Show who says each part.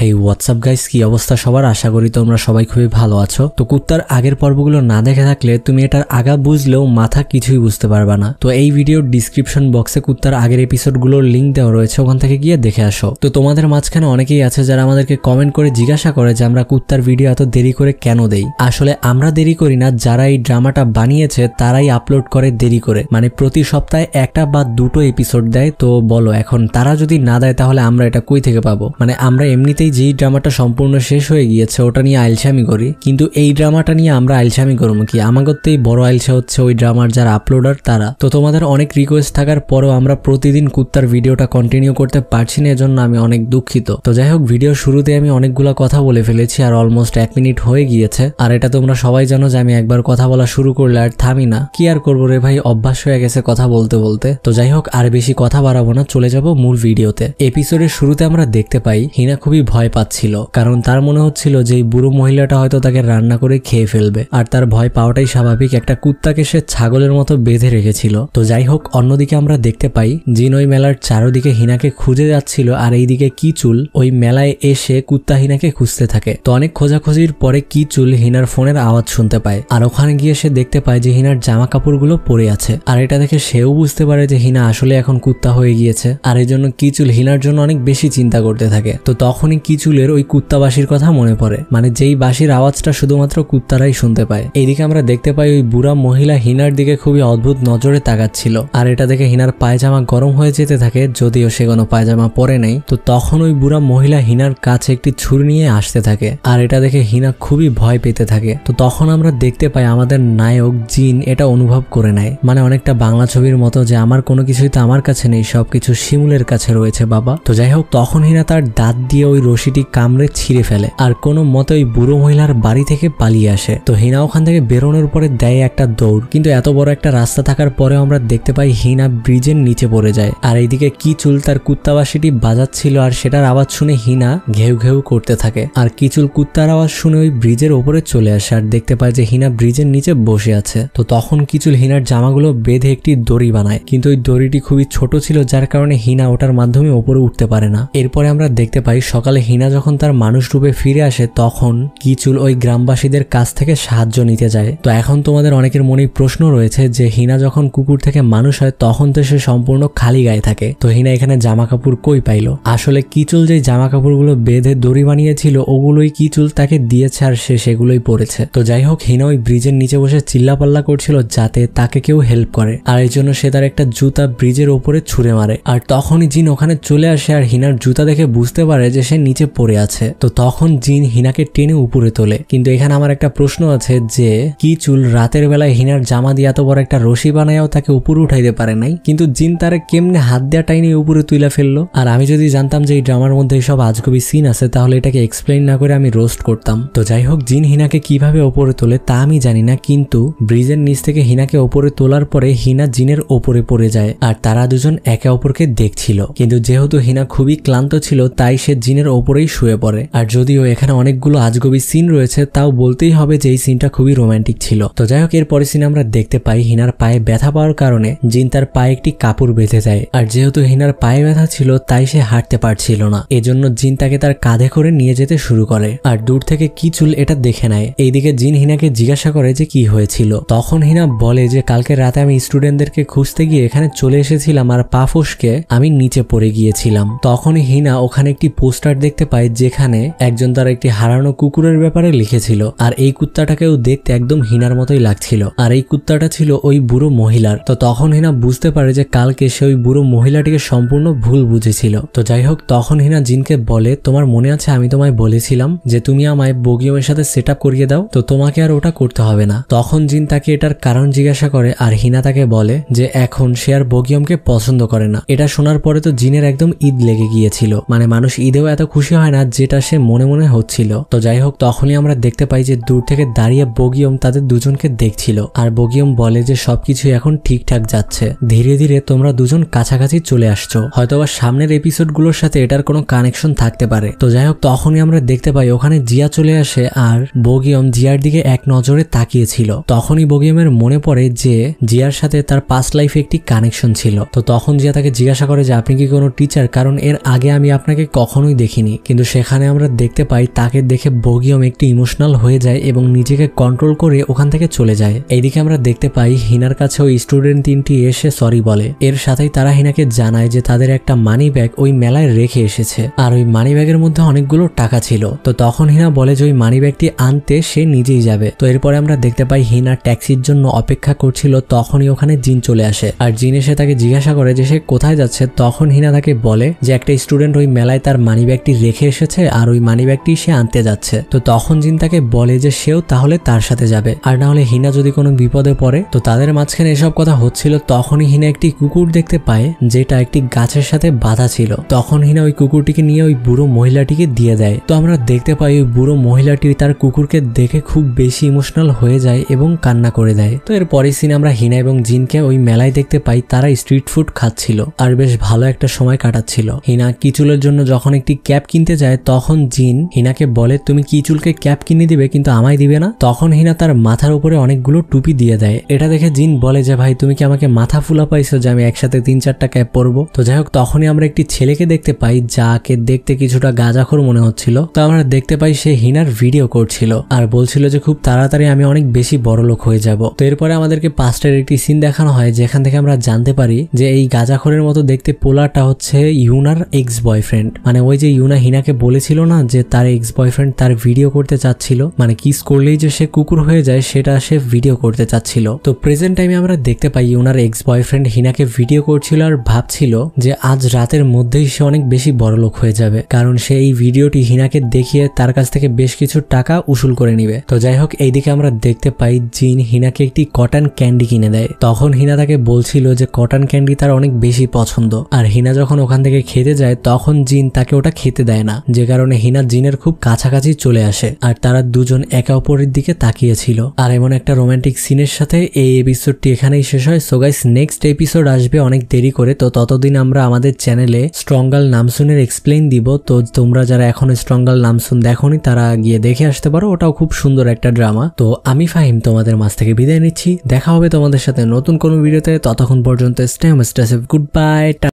Speaker 1: হে WhatsApp guys কি অবস্থা সবার আশা করি তোমরা সবাই খুবই ভালো আছো তো কুত্তার আগের পর্বগুলো না দেখে থাকলে তুমি এটার আগা বুঝলেও মাথা কিছুই বুঝতে পারবা না তো এই ভিডিওর ডিসক্রিপশন বক্সে কুত্তার আগের এপিসোডগুলোর লিঙ্ক দেওয়া রয়েছে ওখান থেকে গিয়ে দেখে আসো তো তোমাদের মাঝখানে অনেকেই আছে যারা আমাদেরকে কমেন্ট করে জিজ্ঞাসা করে যে আমরা কুত্তার ভিডিও এত দেরি করে কেন দেই আসলে আমরা দেরি করি না যারা এই ড্রামাটা বানিয়েছে তারাই আপলোড করে দেরি করে মানে প্রতি সপ্তাহে একটা বা দুটো এপিসোড দেয় তো বলো এখন তারা যদি না দেয় তাহলে আমরা এটা কই থেকে পাবো মানে আমরা এমনিতেই যে ড্রামাটা সম্পূর্ণ শেষ হয়ে গিয়েছে ওটা নিয়ে আইলসামি করি কিন্তু এই ড্রামাটা নিয়ে আমরা আইলসামি করবো কি আমার করতেই বড় আইলসা হচ্ছে ওই ড্রামার যারা আপলোডার তারা তো তোমাদের অনেক রিকোয়েস্ট থাকার পরেও আমরা প্রতিদিন কুত্তার ভিডিওটা কন্টিনিউ করতে পারছি না এজন্য আমি অনেক দুঃখিত তো যাই হোক ভিডিও শুরুতে আমি অনেকগুলো কথা বলে ফেলেছি আর অলমোস্ট এক মিনিট হয়ে গিয়েছে আর এটা তোমরা সবাই জানো যে আমি একবার কথা বলা শুরু করলে আর থামি না কি আর করবো রে ভাই অভ্যাস হয়ে গেছে কথা বলতে বলতে তো যাই হোক আর বেশি কথা বাড়াবো না চলে যাব মূল ভিডিওতে এপিসোডের শুরুতে আমরা দেখতে পাই হিনা খুবই ভয় ভয় পাচ্ছিল কারণ তার মনে হচ্ছিল যে এই বুড়ো মহিলাটা হয়তো তাকে রান্না করে খেয়ে ফেলবে আর তার ভয় পাওয়াটাই স্বাভাবিক একটা কুত্তাকে সে ছাগলের মতো বেঁধে রেখেছিল তো যাই হোক অন্যদিকে আমরা দেখতে পাই জিন ওই মেলার চারোদিকে হিনাকে খুঁজে যাচ্ছিল আর এই দিকে কি চুল ওই মেলায় এসে কুত্তা হিনাকে খুঁজতে থাকে তো অনেক খোঁজাখুঁজির পরে কি চুল হিনার ফোনের আওয়াজ শুনতে পায় আর ওখানে গিয়ে সে দেখতে পায় যে হিনার জামা কাপড়গুলো পরে আছে আর এটা দেখে সেও বুঝতে পারে যে হিনা আসলে এখন কুত্তা হয়ে গিয়েছে আর এই জন্য কি চুল হিনার জন্য অনেক বেশি চিন্তা করতে থাকে তো তখনই কিচুলের ওই কুত্তা বাসির কথা মনে পড়ে মানে যেই বাসির আওয়াজটা শুধুমাত্র কুত্তারাই শুনতে পায় এদিকে আমরা দেখতে পাই ওই বুড়া মহিলা হিনার দিকে খুবই অদ্ভুত নজরে তাকাচ্ছিল আর এটা দেখে হিনার পায়জামা গরম হয়ে যেতে থাকে যদিও সে কোনো পায়জামা পরে নেই তো তখন ওই বুড়া মহিলা হিনার কাছে একটি ছুরি নিয়ে আসতে থাকে আর এটা দেখে হিনা খুবই ভয় পেতে থাকে তো তখন আমরা দেখতে পাই আমাদের নায়ক জিন এটা অনুভব করে নেয় মানে অনেকটা বাংলা ছবির মতো যে আমার কোনো কিছুই তো আমার কাছে নেই সবকিছু শিমুলের কাছে রয়েছে বাবা তো যাই হোক তখন হিনা তার দাঁত দিয়ে ওই রশিটি কামড়ে ছিঁড়ে ফেলে আর কোনো মতে ওই বুড়ো মহিলার বাড়ি থেকে পালিয়ে আসে তো হিনা ওখান থেকে বেরোনোর পরে দেয় একটা দৌড় কিন্তু এত বড় একটা রাস্তা থাকার পরে আমরা দেখতে পাই হিনা ব্রিজের নিচে পড়ে যায় আর এইদিকে কিচুল তার কুত্তাবাসীটি বাজাচ্ছিল আর সেটার আওয়াজ শুনে হিনা ঘেউ ঘেউ করতে থাকে আর কিচুল কুত্তার আওয়াজ শুনে ওই ব্রিজের ওপরে চলে আসে আর দেখতে পায় যে হিনা ব্রিজের নিচে বসে আছে তো তখন কিচুল হিনার জামাগুলো বেঁধে একটি দড়ি বানায় কিন্তু ওই দড়িটি খুবই ছোট ছিল যার কারণে হিনা ওটার মাধ্যমে ওপরে উঠতে পারে না এরপরে আমরা দেখতে পাই সকালে হিনা যখন তার মানুষ রূপে ফিরে আসে তখন কিচুল ওই গ্রামবাসীদের কাছ থেকে সাহায্য নিতে যায় তো এখন তোমাদের অনেকের মনেই প্রশ্ন রয়েছে যে হিনা যখন কুকুর থেকে মানুষ হয় তখন তো সে সম্পূর্ণ খালি গায়ে থাকে তো হিনা এখানে জামা কাপড় কই পাইল আসলে কিচুল যে জামা কাপড়গুলো বেঁধে দড়ি বানিয়েছিল ওগুলোই কিচুল তাকে দিয়েছে আর সে সেগুলোই পড়েছে তো যাই হোক হিনা ওই ব্রিজের নিচে বসে চিল্লাপাল্লা করছিল যাতে তাকে কেউ হেল্প করে আর এই জন্য সে তার একটা জুতা ব্রিজের ওপরে ছুঁড়ে মারে আর তখনই জিন ওখানে চলে আসে আর হিনার জুতা দেখে বুঝতে পারে যে সে নিচে পড়ে আছে তো তখন জিন হিনাকে টেনে উপরে তোলে কিন্তু এখানে আমার একটা প্রশ্ন আছে যে কি চুল রাতের বেলায় হিনার জামা দিয়ে এত বড় একটা রশি বানায়ও তাকে উপরে উঠাইতে পারে নাই কিন্তু জিন তার কেমনে হাত দেওয়া টাইনে উপরে তুলে ফেললো আর আমি যদি জানতাম যে এই ড্রামার মধ্যে এইসব আজগবি সিন আছে তাহলে এটাকে এক্সপ্লেন না করে আমি রোস্ট করতাম তো যাই হোক জিন হিনাকে কিভাবে ওপরে তোলে তা আমি জানি না কিন্তু ব্রিজের নিচ থেকে হিনাকে ওপরে তোলার পরে হিনা জিনের ওপরে পড়ে যায় আর তারা দুজন একে অপরকে দেখছিল কিন্তু যেহেতু হিনা খুবই ক্লান্ত ছিল তাই সে জিনের উপরেই শুয়ে পড়ে আর যদিও এখানে অনেকগুলো আজগবি সিন রয়েছে তাও বলতেই হবে যে এই সিনটা খুবই রোমান্টিক ছিল তো যাই হোক এরপরে সিনে আমরা দেখতে পাই হিনার পায়ে ব্যথা পাওয়ার কারণে জিন তার পায়ে একটি কাপড় বেঁধে যায় আর যেহেতু হিনার পায়ে ব্যথা ছিল তাই সে হাঁটতে পারছিল না এজন্য জিন তাকে তার কাঁধে করে নিয়ে যেতে শুরু করে আর দূর থেকে কি চুল এটা দেখে নেয় এইদিকে জিন হিনাকে জিজ্ঞাসা করে যে কি হয়েছিল তখন হিনা বলে যে কালকে রাতে আমি স্টুডেন্টদেরকে খুঁজতে গিয়ে এখানে চলে এসেছিলাম আর পাফোসকে আমি নিচে পড়ে গিয়েছিলাম তখন হিনা ওখানে একটি পোস্টার দেখে দেখতে পাই যেখানে একজন তার একটি হারানো কুকুরের ব্যাপারে লিখেছিল আর এই কুত্তাটাকেও দেখতে একদম হিনার মতোই লাগছিল আর এই কুত্তাটা ছিল ওই বুড়ো মহিলার তো তখন হিনা বুঝতে পারে যে কালকে সে ওই বুড়ো মহিলাটিকে সম্পূর্ণ ভুল বুঝেছিল তো যাই হোক তখন হিনা জিনকে বলে তোমার মনে আছে আমি তোমায় বলেছিলাম যে তুমি আমায় বগিয়মের সাথে সেট করিয়ে দাও তো তোমাকে আর ওটা করতে হবে না তখন জিন তাকে এটার কারণ জিজ্ঞাসা করে আর হিনা তাকে বলে যে এখন সে আর বগিয়মকে পছন্দ করে না এটা শোনার পরে তো জিনের একদম ঈদ লেগে গিয়েছিল মানে মানুষ ঈদেও এত খুশি খুশি হয় না যেটা সে মনে মনে হচ্ছিল তো যাই হোক তখনই আমরা দেখতে পাই যে দূর থেকে দাঁড়িয়ে বগিয়ম তাদের দুজনকে দেখছিল আর বগিয়ম বলে যে সবকিছু এখন ঠিকঠাক যাচ্ছে ধীরে ধীরে তোমরা দুজন কাছাকাছি চলে আসছো হয়তোবা সামনের এপিসোডগুলোর সাথে এটার কোনো কানেকশন থাকতে পারে তো যাই হোক তখনই আমরা দেখতে পাই ওখানে জিয়া চলে আসে আর বগিয়ম জিয়ার দিকে এক নজরে তাকিয়েছিল তখনই বগিয়মের মনে পড়ে যে জিয়ার সাথে তার পাস্ট লাইফে একটি কানেকশন ছিল তো তখন জিয়া তাকে জিজ্ঞাসা করে যে আপনি কি কোনো টিচার কারণ এর আগে আমি আপনাকে কখনোই দেখিনি পারিনি কিন্তু সেখানে আমরা দেখতে পাই তাকে দেখে বগিয়ম একটু ইমোশনাল হয়ে যায় এবং নিজেকে কন্ট্রোল করে ওখান থেকে চলে যায় এইদিকে আমরা দেখতে পাই হিনার কাছেও স্টুডেন্ট তিনটি এসে সরি বলে এর সাথেই তারা হিনাকে জানায় যে তাদের একটা মানি ব্যাগ ওই মেলায় রেখে এসেছে আর ওই মানি ব্যাগের মধ্যে অনেকগুলো টাকা ছিল তো তখন হিনা বলে যে ওই মানি ব্যাগটি আনতে সে নিজেই যাবে তো এরপরে আমরা দেখতে পাই হিনা ট্যাক্সির জন্য অপেক্ষা করছিল তখনই ওখানে জিন চলে আসে আর জিন এসে তাকে জিজ্ঞাসা করে যে সে কোথায় যাচ্ছে তখন হিনা তাকে বলে যে একটা স্টুডেন্ট ওই মেলায় তার মানি ব্যাগটি রেখে এসেছে আর ওই মানিব্যাগটি সে আনতে যাচ্ছে তো তখন জিন তাকে বলে যে সেও তাহলে তার সাথে যাবে আর না হলে হিনা যদি কোনো বিপদে পড়ে তো তাদের মাঝখানে এসব কথা হচ্ছিল তখনই হিনা একটি কুকুর দেখতে পায় যেটা একটি গাছের সাথে বাধা ছিল তখন হিনা ওই কুকুরটিকে নিয়ে ওই বুড়ো মহিলাটিকে দিয়ে দেয় তো আমরা দেখতে পাই ওই বুড়ো মহিলাটি তার কুকুরকে দেখে খুব বেশি ইমোশনাল হয়ে যায় এবং কান্না করে দেয় তো এর পরের সিনে আমরা হিনা এবং জিনকে ওই মেলায় দেখতে পাই তারা স্ট্রিট ফুড খাচ্ছিল আর বেশ ভালো একটা সময় কাটাচ্ছিল হিনা কিচুলের জন্য যখন একটি ক্যাব কিনতে যায় তখন জিন হিনাকে বলে তুমি কি চুলকে ক্যাপ কিনে দিবে কিন্তু আমায় দিবে না তখন হিনা তার মাথার উপরে অনেকগুলো টুপি দিয়ে দেয় এটা দেখে জিন বলে যে ভাই তুমি কি আমাকে মাথা ফুলা পাইছো যে আমি একসাথে তিন চারটা ক্যাপ পরবো তো যাই হোক তখনই আমরা একটি ছেলেকে দেখতে পাই যাকে দেখতে কিছুটা গাঁজাখোর মনে হচ্ছিল তো আমরা দেখতে পাই সে হিনার ভিডিও করছিল আর বলছিল যে খুব তাড়াতাড়ি আমি অনেক বেশি বড় লোক হয়ে যাব তো এরপরে আমাদেরকে পাস্টের একটি সিন দেখানো হয় যেখান থেকে আমরা জানতে পারি যে এই গাঁজাখোরের মতো দেখতে পোলাটা হচ্ছে ইউনার এক্স বয়ফ্রেন্ড মানে ওই যে ইউনা হিনাকে বলেছিল না যে তার এক্স বয়ফ্রেন্ড তার ভিডিও করতে চাচ্ছিল মানে কিস করলেই যে সে কুকুর হয়ে যায় সেটা সে ভিডিও করতে চাচ্ছিল তো প্রেজেন্ট টাইমে আমরা দেখতে পাই ওনার এক্স বয়ফ্রেন্ড হিনাকে ভিডিও করছিল আর ভাবছিল যে আজ রাতের মধ্যেই সে অনেক বেশি লোক হয়ে যাবে কারণ সে এই ভিডিওটি হিনাকে দেখিয়ে তার কাছ থেকে বেশ কিছু টাকা উসুল করে নিবে তো যাই হোক এইদিকে আমরা দেখতে পাই জিন হিনাকে একটি কটন ক্যান্ডি কিনে দেয় তখন হিনা তাকে বলছিল যে কটন ক্যান্ডি তার অনেক বেশি পছন্দ আর হিনা যখন ওখান থেকে খেতে যায় তখন জিন তাকে ওটা খেতে দেখতে দেয় না যে কারণে হিনা জিনের খুব কাছাকাছি চলে আসে আর তারা দুজন একে অপরের দিকে তাকিয়েছিল আর এমন একটা রোমান্টিক সিনের সাথে এই এপিসোডটি এখানেই শেষ হয় সো গাইস নেক্সট এপিসোড আসবে অনেক দেরি করে তো ততদিন আমরা আমাদের চ্যানেলে স্ট্রঙ্গাল নামসুনের এক্সপ্লেন দিব তো তোমরা যারা এখনো স্ট্রঙ্গাল নামসুন দেখনি তারা গিয়ে দেখে আসতে পারো ওটাও খুব সুন্দর একটা ড্রামা তো আমি ফাহিম তোমাদের মাছ থেকে বিদায় নিচ্ছি দেখা হবে তোমাদের সাথে নতুন কোনো ভিডিওতে ততক্ষণ পর্যন্ত স্টেম স্টেসেফ গুড বাই